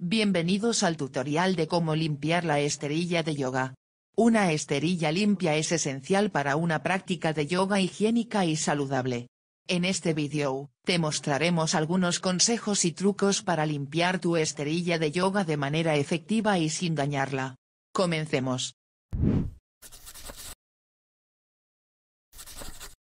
Bienvenidos al tutorial de cómo limpiar la esterilla de yoga. Una esterilla limpia es esencial para una práctica de yoga higiénica y saludable. En este vídeo, te mostraremos algunos consejos y trucos para limpiar tu esterilla de yoga de manera efectiva y sin dañarla. Comencemos.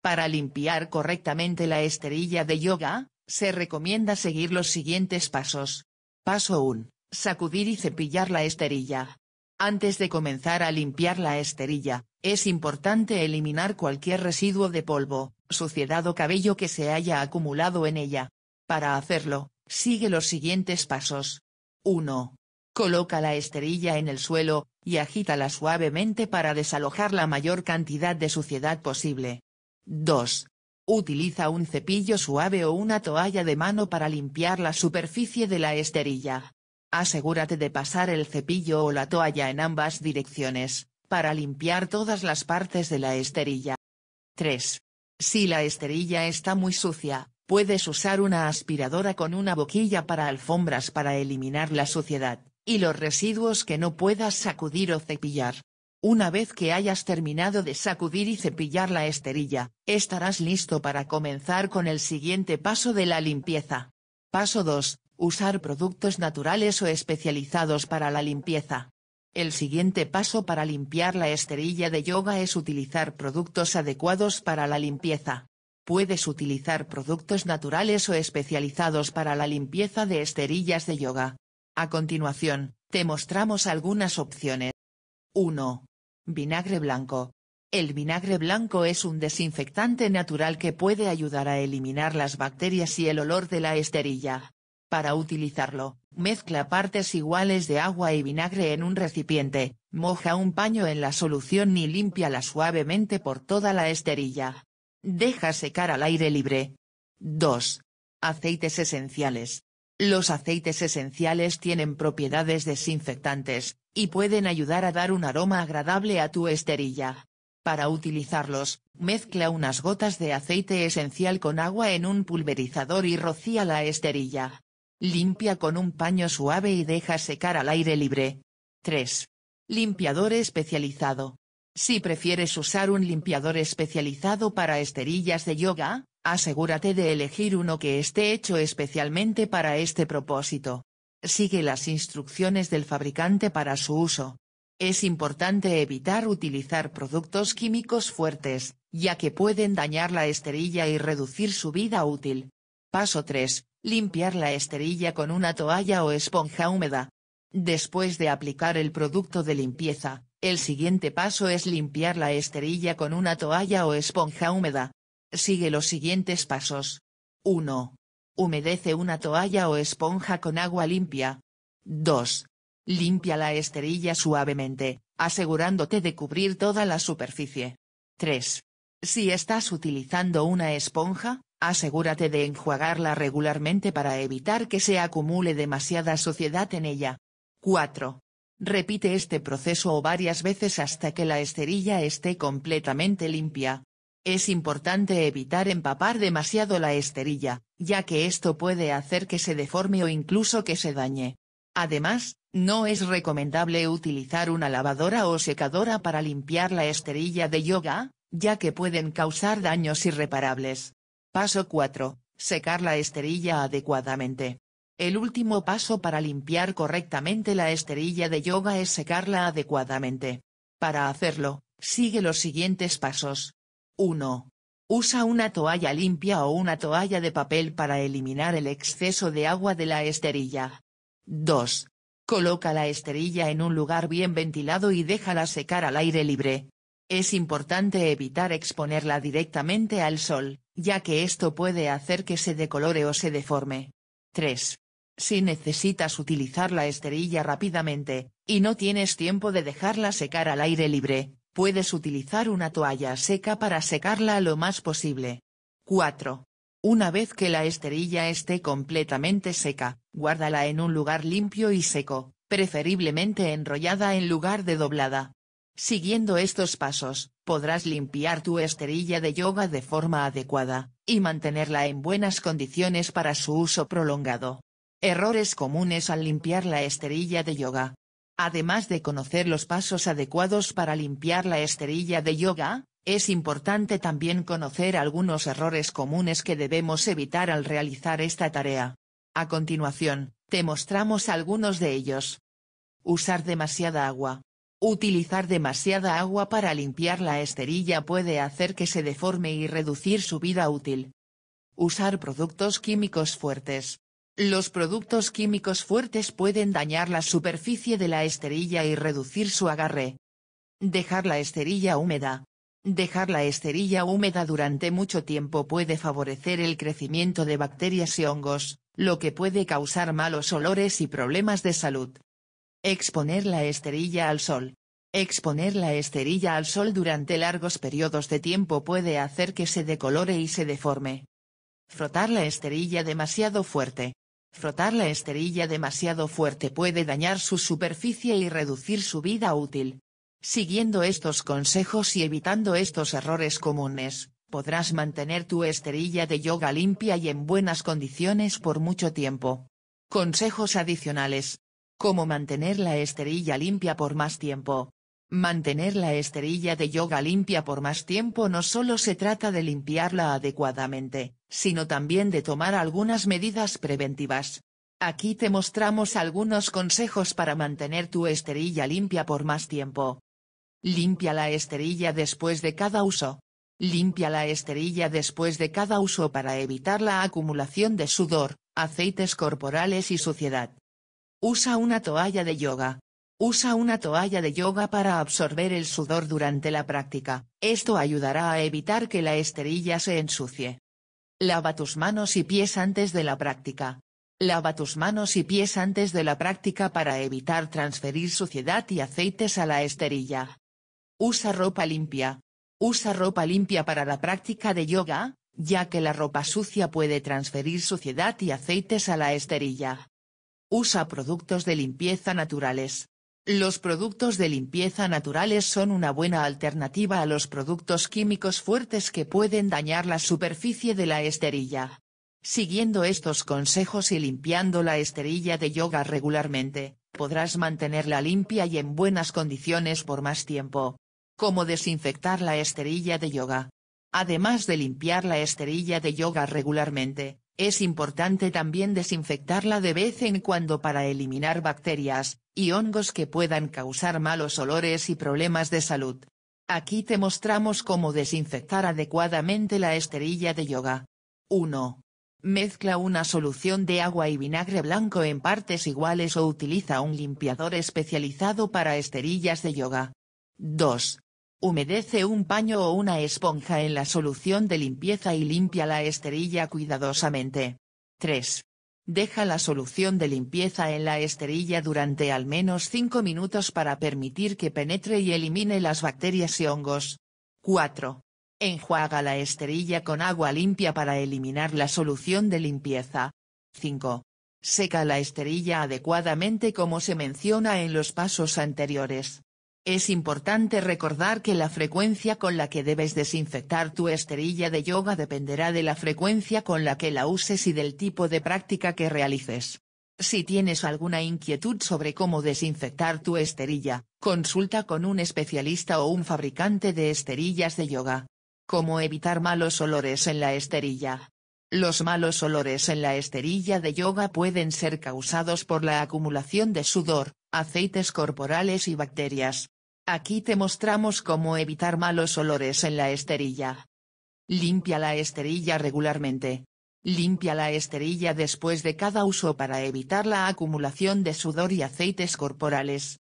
Para limpiar correctamente la esterilla de yoga, se recomienda seguir los siguientes pasos. Paso 1. Sacudir y cepillar la esterilla. Antes de comenzar a limpiar la esterilla, es importante eliminar cualquier residuo de polvo, suciedad o cabello que se haya acumulado en ella. Para hacerlo, sigue los siguientes pasos. 1. Coloca la esterilla en el suelo, y agítala suavemente para desalojar la mayor cantidad de suciedad posible. 2. Utiliza un cepillo suave o una toalla de mano para limpiar la superficie de la esterilla. Asegúrate de pasar el cepillo o la toalla en ambas direcciones, para limpiar todas las partes de la esterilla. 3. Si la esterilla está muy sucia, puedes usar una aspiradora con una boquilla para alfombras para eliminar la suciedad, y los residuos que no puedas sacudir o cepillar. Una vez que hayas terminado de sacudir y cepillar la esterilla, estarás listo para comenzar con el siguiente paso de la limpieza. Paso 2. Usar productos naturales o especializados para la limpieza. El siguiente paso para limpiar la esterilla de yoga es utilizar productos adecuados para la limpieza. Puedes utilizar productos naturales o especializados para la limpieza de esterillas de yoga. A continuación, te mostramos algunas opciones. 1. Vinagre blanco. El vinagre blanco es un desinfectante natural que puede ayudar a eliminar las bacterias y el olor de la esterilla. Para utilizarlo, mezcla partes iguales de agua y vinagre en un recipiente, moja un paño en la solución y límpiala suavemente por toda la esterilla. Deja secar al aire libre. 2. Aceites esenciales. Los aceites esenciales tienen propiedades desinfectantes, y pueden ayudar a dar un aroma agradable a tu esterilla. Para utilizarlos, mezcla unas gotas de aceite esencial con agua en un pulverizador y rocía la esterilla. Limpia con un paño suave y deja secar al aire libre. 3. Limpiador especializado. Si prefieres usar un limpiador especializado para esterillas de yoga, asegúrate de elegir uno que esté hecho especialmente para este propósito. Sigue las instrucciones del fabricante para su uso. Es importante evitar utilizar productos químicos fuertes, ya que pueden dañar la esterilla y reducir su vida útil. Paso 3. Limpiar la esterilla con una toalla o esponja húmeda. Después de aplicar el producto de limpieza, el siguiente paso es limpiar la esterilla con una toalla o esponja húmeda. Sigue los siguientes pasos. 1. Humedece una toalla o esponja con agua limpia. 2. Limpia la esterilla suavemente, asegurándote de cubrir toda la superficie. 3. Si estás utilizando una esponja, asegúrate de enjuagarla regularmente para evitar que se acumule demasiada suciedad en ella. 4. Repite este proceso varias veces hasta que la esterilla esté completamente limpia. Es importante evitar empapar demasiado la esterilla, ya que esto puede hacer que se deforme o incluso que se dañe. Además, no es recomendable utilizar una lavadora o secadora para limpiar la esterilla de yoga, ya que pueden causar daños irreparables. Paso 4. Secar la esterilla adecuadamente. El último paso para limpiar correctamente la esterilla de yoga es secarla adecuadamente. Para hacerlo, sigue los siguientes pasos. 1. Usa una toalla limpia o una toalla de papel para eliminar el exceso de agua de la esterilla. 2. Coloca la esterilla en un lugar bien ventilado y déjala secar al aire libre. Es importante evitar exponerla directamente al sol, ya que esto puede hacer que se decolore o se deforme. 3. Si necesitas utilizar la esterilla rápidamente, y no tienes tiempo de dejarla secar al aire libre, Puedes utilizar una toalla seca para secarla lo más posible. 4. Una vez que la esterilla esté completamente seca, guárdala en un lugar limpio y seco, preferiblemente enrollada en lugar de doblada. Siguiendo estos pasos, podrás limpiar tu esterilla de yoga de forma adecuada, y mantenerla en buenas condiciones para su uso prolongado. Errores comunes al limpiar la esterilla de yoga. Además de conocer los pasos adecuados para limpiar la esterilla de yoga, es importante también conocer algunos errores comunes que debemos evitar al realizar esta tarea. A continuación, te mostramos algunos de ellos. Usar demasiada agua. Utilizar demasiada agua para limpiar la esterilla puede hacer que se deforme y reducir su vida útil. Usar productos químicos fuertes. Los productos químicos fuertes pueden dañar la superficie de la esterilla y reducir su agarre. Dejar la esterilla húmeda. Dejar la esterilla húmeda durante mucho tiempo puede favorecer el crecimiento de bacterias y hongos, lo que puede causar malos olores y problemas de salud. Exponer la esterilla al sol. Exponer la esterilla al sol durante largos periodos de tiempo puede hacer que se decolore y se deforme. Frotar la esterilla demasiado fuerte. Frotar la esterilla demasiado fuerte puede dañar su superficie y reducir su vida útil. Siguiendo estos consejos y evitando estos errores comunes, podrás mantener tu esterilla de yoga limpia y en buenas condiciones por mucho tiempo. Consejos adicionales. Cómo mantener la esterilla limpia por más tiempo. Mantener la esterilla de yoga limpia por más tiempo no solo se trata de limpiarla adecuadamente, sino también de tomar algunas medidas preventivas. Aquí te mostramos algunos consejos para mantener tu esterilla limpia por más tiempo. Limpia la esterilla después de cada uso. Limpia la esterilla después de cada uso para evitar la acumulación de sudor, aceites corporales y suciedad. Usa una toalla de yoga, Usa una toalla de yoga para absorber el sudor durante la práctica, esto ayudará a evitar que la esterilla se ensucie. Lava tus manos y pies antes de la práctica. Lava tus manos y pies antes de la práctica para evitar transferir suciedad y aceites a la esterilla. Usa ropa limpia. Usa ropa limpia para la práctica de yoga, ya que la ropa sucia puede transferir suciedad y aceites a la esterilla. Usa productos de limpieza naturales. Los productos de limpieza naturales son una buena alternativa a los productos químicos fuertes que pueden dañar la superficie de la esterilla. Siguiendo estos consejos y limpiando la esterilla de yoga regularmente, podrás mantenerla limpia y en buenas condiciones por más tiempo. Cómo desinfectar la esterilla de yoga. Además de limpiar la esterilla de yoga regularmente, es importante también desinfectarla de vez en cuando para eliminar bacterias y hongos que puedan causar malos olores y problemas de salud. Aquí te mostramos cómo desinfectar adecuadamente la esterilla de yoga. 1. Mezcla una solución de agua y vinagre blanco en partes iguales o utiliza un limpiador especializado para esterillas de yoga. 2. Humedece un paño o una esponja en la solución de limpieza y limpia la esterilla cuidadosamente. 3. Deja la solución de limpieza en la esterilla durante al menos 5 minutos para permitir que penetre y elimine las bacterias y hongos. 4. Enjuaga la esterilla con agua limpia para eliminar la solución de limpieza. 5. Seca la esterilla adecuadamente como se menciona en los pasos anteriores. Es importante recordar que la frecuencia con la que debes desinfectar tu esterilla de yoga dependerá de la frecuencia con la que la uses y del tipo de práctica que realices. Si tienes alguna inquietud sobre cómo desinfectar tu esterilla, consulta con un especialista o un fabricante de esterillas de yoga. Cómo evitar malos olores en la esterilla. Los malos olores en la esterilla de yoga pueden ser causados por la acumulación de sudor, aceites corporales y bacterias. Aquí te mostramos cómo evitar malos olores en la esterilla. Limpia la esterilla regularmente. Limpia la esterilla después de cada uso para evitar la acumulación de sudor y aceites corporales.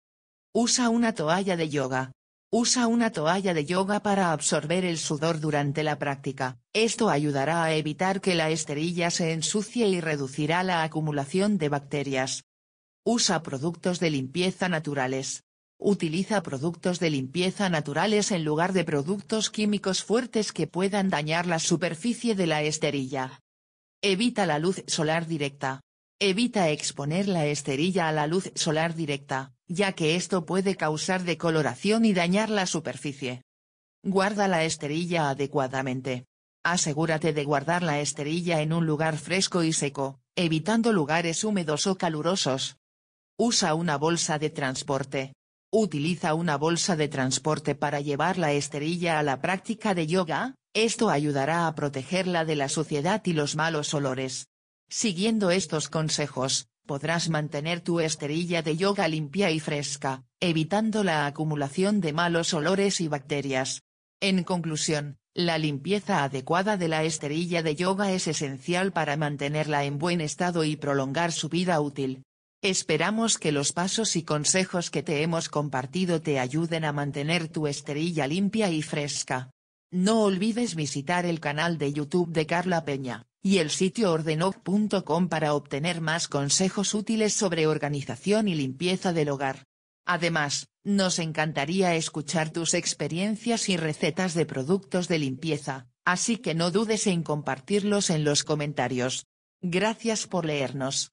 Usa una toalla de yoga. Usa una toalla de yoga para absorber el sudor durante la práctica. Esto ayudará a evitar que la esterilla se ensucie y reducirá la acumulación de bacterias. Usa productos de limpieza naturales. Utiliza productos de limpieza naturales en lugar de productos químicos fuertes que puedan dañar la superficie de la esterilla. Evita la luz solar directa. Evita exponer la esterilla a la luz solar directa, ya que esto puede causar decoloración y dañar la superficie. Guarda la esterilla adecuadamente. Asegúrate de guardar la esterilla en un lugar fresco y seco, evitando lugares húmedos o calurosos. Usa una bolsa de transporte. Utiliza una bolsa de transporte para llevar la esterilla a la práctica de yoga, esto ayudará a protegerla de la suciedad y los malos olores. Siguiendo estos consejos, podrás mantener tu esterilla de yoga limpia y fresca, evitando la acumulación de malos olores y bacterias. En conclusión, la limpieza adecuada de la esterilla de yoga es esencial para mantenerla en buen estado y prolongar su vida útil. Esperamos que los pasos y consejos que te hemos compartido te ayuden a mantener tu esterilla limpia y fresca. No olvides visitar el canal de YouTube de Carla Peña, y el sitio ordenoc.com para obtener más consejos útiles sobre organización y limpieza del hogar. Además, nos encantaría escuchar tus experiencias y recetas de productos de limpieza, así que no dudes en compartirlos en los comentarios. Gracias por leernos.